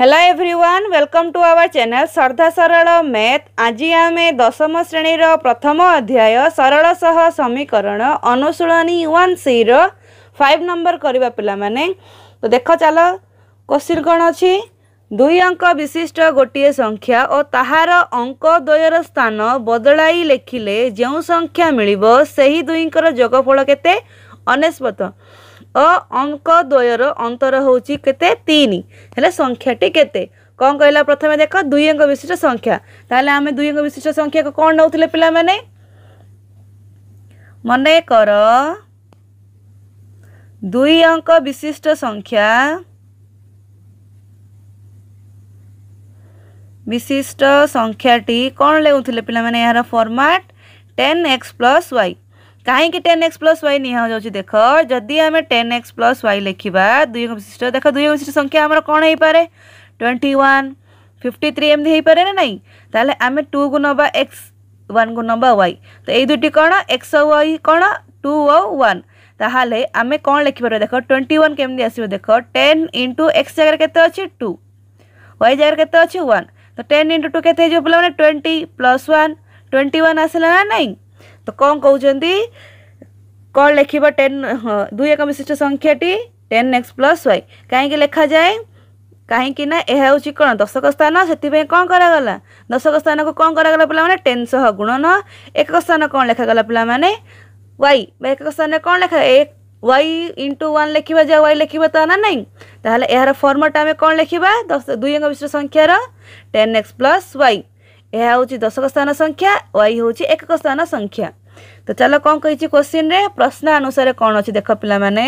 hello everyone welcome to our channel Shraddha Saral math आज आम दशम श्रेणीर प्रथम अध्याय सरल सह समीकरण अनुशूलनी वन सी रव नंबर करने पाने तो देख चल क्वेश्चन कौन अच्छी दुई अंक विशिष्ट गोटे संख्या और तहार अंकद्वयर स्थान बदल लेखिले जो संख्या मिल दुईं जगफल केनेस्पत अंक द्वयर अंतर होते तीन है संख्याटी के कौन कहला प्रथम देख दुई अंग विशिष्ट संख्या तेल आम दुई अंग विशिष्ट संख्या को कौन नौ पे मन कर दुई अंक विशिष्ट संख्या विशिष्ट संख्याटी कौन ले पाने यार format ten x plus y कहीं टेन एक्स प्लस वाई नि देख जदि आम टेन एक्स प्लस वाई लिखा दुई विशिष्ट देख दुई विशिष्ट संख्या आम कौन हो पाए ट्वेंटी वन फिफ्टी थ्री एम हो पाए ना नहीं आम टू को नवा एक्स वन को नवा वाई तो ये दुईट कौन एक्स और वाई कौन टू और वन ताहले आम कौन लिखिपर देख ट्वेंटी वन केमी आस देख टेन इंटु एक्स जगह के टू वाई जगह के वन तो टेन इंटु टू के पे twenty plus one twenty one आसला ना नहीं ତ କ'ଣ କହୁଛନ୍ତି କ'ଣ ଲେଖିବ ଟେନ୍ ହଁ ଦୁଇ ଏକ ବିଶିଷ୍ଟ ସଂଖ୍ୟାଟି ଟେନ୍ ଏକ୍ସ ପ୍ଲସ୍ ୱାଇ କାହିଁକି ଲେଖାଯାଏ କାହିଁକି ନା ଏହା ହେଉଛି କ'ଣ ଦଶକ ସ୍ଥାନ ସେଥିପାଇଁ କ'ଣ କରାଗଲା ଦଶକ ସ୍ଥାନକୁ କ'ଣ କରାଗଲା ପିଲାମାନେ ଟେନ୍ ସହ ଗୁଣନ ଏକକ ସ୍ଥାନ କ'ଣ ଲେଖାଗଲା ପିଲାମାନେ ୱାଇ ବା ଏକକ ସ୍ଥାନରେ କ'ଣ ଲେଖା ୱାଇ ଇଣ୍ଟୁ ୱାନ୍ ଲେଖିବା ଯାହା ୱାଇ ଲେଖିବା ତା ନା ନାହିଁ ତାହେଲେ ଏହାର ଫର୍ମାଟ୍ ଆମେ କ'ଣ ଲେଖିବା ଦଶ ଦୁଇ ଅଙ୍କ ବିଶିଷ୍ଟ ସଂଖ୍ୟାର ଟେନ୍ ଏକ୍ସ ପ୍ଲସ୍ ୱାଇ ଏହା ହେଉଛି ଦଶକ ସ୍ଥାନ ସଂଖ୍ୟା ଓ ଏଇ ହେଉଛି ଏକକ ସ୍ଥାନ ସଂଖ୍ୟା ତ ଚାଲ କ'ଣ କହିଛି କୋଶ୍ଚିନ୍ରେ ପ୍ରଶ୍ନ ଅନୁସାରେ କ'ଣ ଅଛି ଦେଖ ପିଲାମାନେ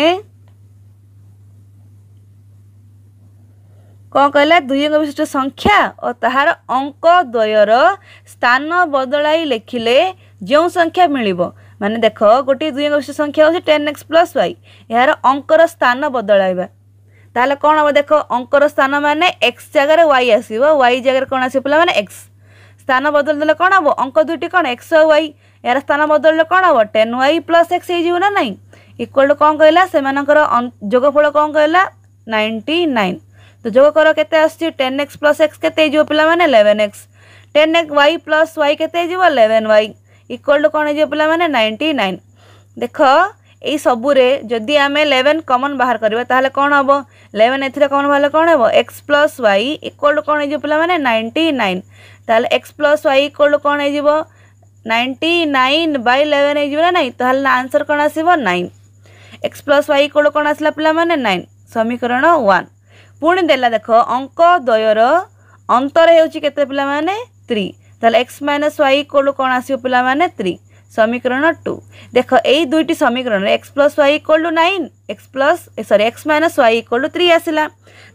କ'ଣ କହିଲା ଦୁଇ ଅଙ୍କ ବିଶିଷ୍ଟ ସଂଖ୍ୟା ଓ ତାହାର ଅଙ୍କ ଦ୍ୱୟର ସ୍ଥାନ ବଦଳାଇ ଲେଖିଲେ ଯେଉଁ ସଂଖ୍ୟା ମିଳିବ ମାନେ ଦେଖ ଗୋଟିଏ ଦୁଇ ଅଙ୍କ ବିଶିଷ୍ଟ ସଂଖ୍ୟା ହେଉଛି ଟେନ୍ ଏକ୍ସ ପ୍ଲସ୍ ୱାଇ ଏହାର ଅଙ୍କର ସ୍ଥାନ ବଦଳାଇବା ତାହେଲେ କ'ଣ ହେବ ଦେଖ ଅଙ୍କର ସ୍ଥାନ ମାନେ ଏକ୍ସ ଜାଗାରେ ୱାଇ ଆସିବ ୱାଇ ଜାଗାରେ କ'ଣ ଆସିବ ପିଲାମାନେ ଏକ୍ସ স্থান বদলিদেলে କ'ଣ ହେବ ଅଙ୍କ ଦୁଇଟି କ'ଣ ଏକ୍ସ ୱାଇ ଏହାର ସ୍ଥାନ ବଦଳିଲେ କ'ଣ ହେବ ଟେନ୍ ୱାଇ ପ୍ଲସ୍ ଏକ୍ସ ହେଇଯିବ ନା ନାହିଁ ଇକ୍ୱାଲ୍ ଟୁ କ'ଣ କହିଲା ସେମାନଙ୍କର ଯୋଗଫଳ କ'ଣ କହିଲା ନାଇଣ୍ଟି ନାଇନ୍ ତ ଯୋଗ କର କେତେ ଆସୁଛି ଟେନ୍ ଏକ୍ସ ପ୍ଲସ୍ ଏକ୍ସ କେତେ ହେଇଯିବ ପିଲାମାନେ eleven x ten x y plus y କେତେ ହେଇଯିବ ଇଲେଭେନ୍ ୱାଇ ଇକ୍ୱାଲ୍ ଟୁ କ'ଣ ହେଇଯିବ ପିଲାମାନେ ନାଇଣ୍ଟି ନାଇନ୍ ଦେଖ ଏଇ ସବୁରେ ଯଦି ଆମେ ଇଲେଭେନ୍ କମନ୍ ବାହାର କରିବା ତାହେଲେ କ'ଣ ହେବ ଇଲେଭେନ୍ ଏଥିରେ କମନ୍ ବାହାରିଲେ କ'ଣ ହେବ x plus y equal to କ'ଣ ହେଇଯିବ ପିଲାମାନେ ନାଇଣ୍ଟି ନାଇନ୍ তাহলে এক্স প্লস ওয়াই ইকোল କ'ଣ ହେଇଯିବ নাইন্টি নাইন বাই ইলেভেন ହେଇଯିବ ନା ନାଇଁ ତାହେଲେ ଆନ୍ସର୍ କ'ଣ ଆସିବ nine x plus y equal କ'ଣ ଆସିଲା ପିଲାମାନେ ନାଇନ୍ ସମୀକରଣ ୱାନ୍ ପୁଣି ଦେଲା ଦେଖ ଅଙ୍କ ଦ୍ୱୟର ଅନ୍ତର ହେଉଛି କେତେ ପିଲାମାନେ ଥ୍ରୀ ତାହେଲେ ଏକ୍ସ ମାଇନସ୍ ୱାଇ ଇକୋଳ କ'ଣ ଆସିବ ପିଲାମାନେ ଥ୍ରୀ সমীকরণ টু দেখ এই দুইটি সমীকরণ x plus y equal to nine x plus sorry x minus y equal to three আসলা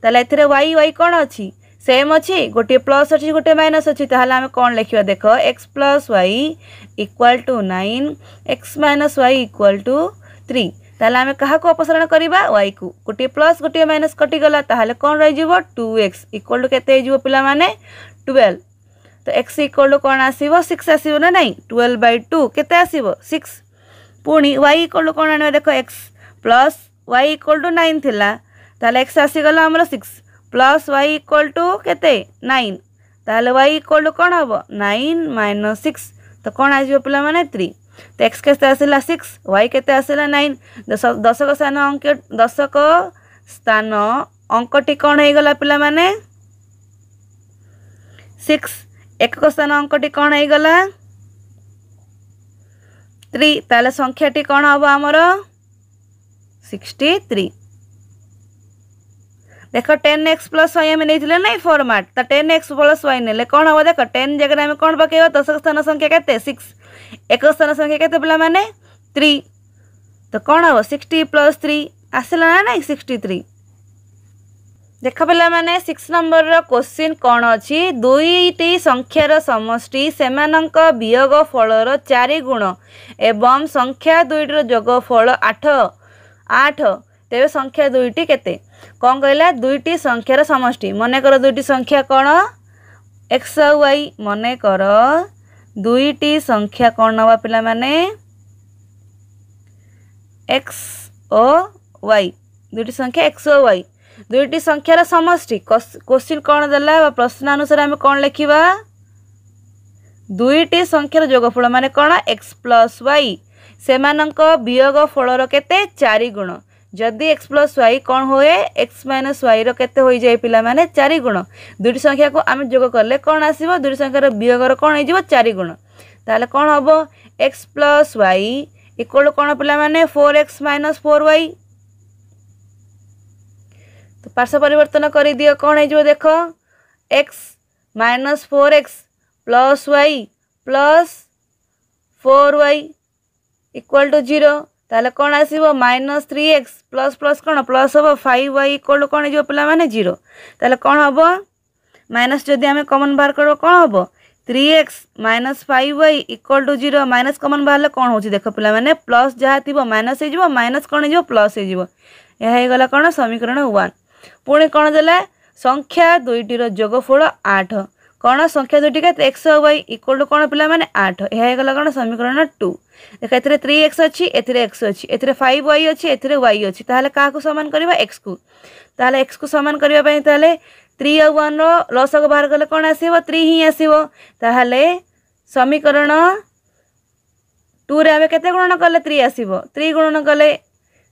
তাহলে এর ওয়াই ওয়াই কোণ অছি सेम अच्छी गोटे प्लस अच्छी गोटे माइनस अच्छी ताल आम कौन लिखा देख x plus y equal to nine x minus y equal to three ତାହେଲେ ଆମେ କାହାକୁ ଅପସାରଣ କରିବା ୱାଇକୁ ଗୋଟିଏ ପ୍ଲସ୍ ଗୋଟିଏ ମାଇନସ୍ କଟିଗଲା ତାହେଲେ କ'ଣ ରହିଯିବ ଟୁ ଏକ୍ସ ଇକ୍ୱାଲ୍ ଟୁ କେତେ ହେଇଯିବ ପିଲାମାନେ ଟୁଏଲ୍ଭ ତ ଏକ୍ସ ଇକ୍ୱାଲ୍ ଟୁ କ'ଣ ଆସିବ ସିକ୍ସ ଆସିବ ନା ନାହିଁ ଟୁଏଲ୍ଭ ବାଇ ଟୁ କେତେ ଆସିବ ସିକ୍ସ ପୁଣି ୱାଇ ଇକ୍ୱାଲ୍ ଟୁ କ'ଣ ଆଣିବା ଦେଖ x plus y equal to nine ଥିଲା ତାହେଲେ ଏକ୍ସ ଆସିଗଲା ଆମର six plus y equal to କେତେ ନାଇନ୍ ତାହେଲେ ୱାଇ ଇକ୍ୱାଲ୍ ଟୁ କ'ଣ ହେବ ନାଇନ୍ ମାଇନସ୍ ସିକ୍ସ ତ କ'ଣ ଆସିବ ପିଲାମାନେ ଥ୍ରୀ ତ ଏକ୍ସ କେତେ ଆସିଲା ସିକ୍ସ ୱାଇ କେତେ ଆସିଲା ନାଇନ୍ ଦଶକ ସ୍ଥାନ ଅଙ୍କ ଦଶକ ସ୍ଥାନ ଅଙ୍କଟି କ'ଣ ହେଇଗଲା ପିଲାମାନେ ସିକ୍ସ ଏକକ ସ୍ଥାନ ଅଙ୍କଟି କ'ଣ ହେଇଗଲା ଥ୍ରୀ ତାହେଲେ ସଂଖ୍ୟାଟି କ'ଣ ହେବ ଆମର ସିକ୍ସଟି ଥ୍ରୀ ଦେଖ ଟେନ୍ ଏକ୍ସ ପ୍ଲସ୍ ୱାଇ ଆମେ ନେଇଥିଲେ ନାଇଁ ଫର୍ମାଟ୍ ତ ଟେନ୍ ଏକ୍ସ ପ୍ଲସ୍ ୱାଇ ନେଲେ କ'ଣ ହବ ଦେଖ ଟେନ୍ ଜାଗାରେ ଆମେ କ'ଣ ପକେଇବା ଦଶକ ସ୍ଥାନ ସଂଖ୍ୟା କେତେ ସିକ୍ସ ଏକ ସ୍ଥାନ ସଂଖ୍ୟା କେତେ ପିଲାମାନେ ଥ୍ରୀ ତ କ'ଣ ହବ ସିକ୍ସଟି ପ୍ଲସ୍ ଥ୍ରୀ ଆସିଲା ନା ନାଇଁ ସିକ୍ସଟି ଥ୍ରୀ ଦେଖ ପିଲାମାନେ ସିକ୍ସ ନମ୍ବରର କୋଶ୍ଚିନ୍ କ'ଣ ଅଛି ଦୁଇଟି ସଂଖ୍ୟାର ସମଷ୍ଟି ସେମାନଙ୍କ ବିୟୋଗ ଫଳର ଚାରି ଗୁଣ ଏବଂ ସଂଖ୍ୟା ଦୁଇଟିର ଯୋଗ ଫଳ ଆଠ ଆଠ तपाईँ संख्या दुईटी कहला दुईटी संख्यार समष्टि कर दुईटी संख्या एक्स वाई मने कर दुईटी संख्या पिला माने एक्स ओ वाई दुईटी संख्या एक्स वाई दुईटी संख्यार समष्टि क्वि प्रश्न अनुसार संख्यार योगफल माने कोन एक्स प्लस वियोग फलर फल केत चारिगुण जदि एक्स प्लस वाई कौन हुए एक्स माइनस वाई रत हो जाए पे चारिगुण दुईट संख्या को आम जो कले कौन आस संख्यार वियोगर कौन हो चार गुण तेल कौन हम एक्स प्लस वाई इक्वल कौन पे four x minus four y तो पार्श्व परिवर्तन कर दि कौन हो देख x minus four x plus y plus four y equal to zero তাহলে କ'ଣ ଆସିବ minus three x plus plus କ'ଣ ପ୍ଲସ୍ ହେବ ଫାଇଭ୍ ୱାଇ ଇକ୍ୱାଲ୍ କ'ଣ ହେଇଯିବ ପିଲାମାନେ ଜିରୋ ତାହେଲେ କ'ଣ ହେବ ମାଇନସ୍ ଯଦି ଆମେ କମନ୍ ବାହାର କରିବ କ'ଣ ହେବ three x minus five y equal to zero minus common বাহারে কম হচ্ছে দেখ পিলা মানে প্লস যা থাকবে মাইনস হয়ে যাব মাইনস কম হয়ে প্লস হয়ে যাব এগলা কোণ সমীকরণ ওয়ান পুঁ কোণ দেলা সংখ্যা দুইটির যোগফল আঠ କ'ଣ ସଂଖ୍ୟା ଦୁଇଟି କେତେ ଏକ୍ସ ଆଉ ୱାଇ ଇକ୍ୱାଲ୍ ଟୁ କ'ଣ ପିଲାମାନେ ଆଠ ଏହା ହେଇଗଲା କ'ଣ ସମୀକରଣ ଟୁ ଦେଖ ଏଥିରେ ଥ୍ରୀ ଏକ୍ସ ଅଛି ଏଥିରେ ଏକ୍ସ ଅଛି ଏଥିରେ ଫାଇଭ୍ ୱାଇ ଅଛି ଏଥିରେ ୱାଇ ଅଛି ତାହେଲେ କାହାକୁ ସମାନ କରିବା ଏକ୍ସକୁ ତାହେଲେ ଏକ୍ସକୁ ସମାନ କରିବା ପାଇଁ ତାହେଲେ ଥ୍ରୀ ଆଉ ୱାନ୍ର ଲସକୁ ବାହାର କଲେ କ'ଣ ଆସିବ ଥ୍ରୀ ହିଁ ଆସିବ ତାହେଲେ ସମୀକରଣ ଟୁରେ ଆମେ କେତେ ଗୁଣନ କଲେ ଥ୍ରୀ ଆସିବ ଥ୍ରୀ ଗୁଣନ କଲେ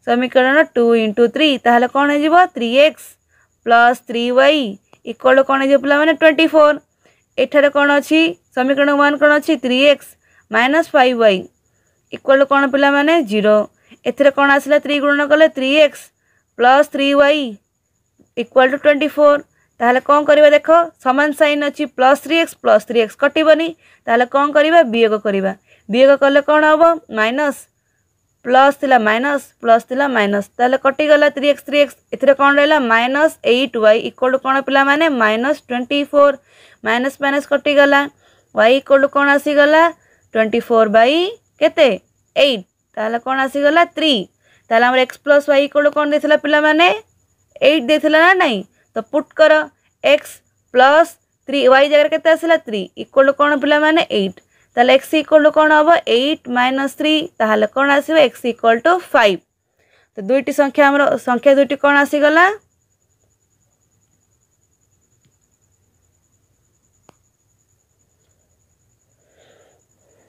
ସମୀକରଣ ଟୁ ଇଣ୍ଟୁ ଥ୍ରୀ ତାହେଲେ କ'ଣ ହେଇଯିବ three x plus three y equal କ'ଣ ହେଇଯିବ ପିଲାମାନେ ଟ୍ୱେଣ୍ଟି ଫୋର୍ ଏଠାରେ କ'ଣ ଅଛି ସମୀକରଣ ୱାନ୍ କ'ଣ ଅଛି three x minus five y equal to କ'ଣ ପିଲାମାନେ ଜିରୋ ଏଥିରେ କ'ଣ ଆସିଲା ତ୍ରି ଗୁଣ କଲେ three x plus three y equal to twenty four ତାହେଲେ କ'ଣ କରିବା ଦେଖ ସମାନ ସାଇନ୍ ଅଛି plus three x plus three x କଟିବନି ତାହେଲେ କ'ଣ କରିବା ବିୟୋଗ କରିବା ବିୟୋଗ କଲେ କ'ଣ ହେବ ମାଇନସ୍ ପ୍ଲସ୍ ଥିଲା ମାଇନସ୍ ପ୍ଲସ୍ ଥିଲା ମାଇନସ୍ ତାହେଲେ କଟିଗଲା ଥ୍ରୀ ଏକ୍ସ ଥ୍ରୀ ଏକ୍ସ ଏଥିରେ କ'ଣ ରହିଲା minus eight Y equal to କ'ଣ ପିଲାମାନେ minus twenty four minus minus କଟିଗଲା ୱାଇ ଇକ୍ୱାଲ୍ କ'ଣ ଆସିଗଲା ଟ୍ୱେଣ୍ଟି ଫୋର୍ ବାଇ କେତେ ଏଇଟ୍ ତାହେଲେ କ'ଣ ଆସିଗଲା ଥ୍ରୀ ତାହେଲେ ଆମର ଏକ୍ସ ପ୍ଲସ୍ ୱାଇ ଇକ୍ୱାଲ୍ କ'ଣ ଦେଇଥିଲା ପିଲାମାନେ ଏଇଟ୍ ଦେଇଥିଲା ନା ନାହିଁ ତ ପୁଟ୍ କର ଏକ୍ସ ପ୍ଲସ୍ ଥ୍ରୀ ୱାଇ ଜାଗାରେ କେତେ ଆସିଲା ଥ୍ରୀ ଇକ୍ୱାଲ୍ କ'ଣ ପିଲାମାନେ ଏଇଟ୍ ତାହେଲେ ଏକ୍ସ ଇକ୍ୱାଲ୍ କ'ଣ ହେବ ଏଇଟ୍ ମାଇନସ୍ ଥ୍ରୀ ତାହେଲେ କ'ଣ ଆସିବ ଏକ୍ସ ଇକ୍ୱାଲ୍ ଟୁ ଫାଇଭ୍ ତ ଦୁଇଟି ସଂଖ୍ୟା ଆମର ସଂଖ୍ୟା ଦୁଇଟି କ'ଣ ଆସିଗଲା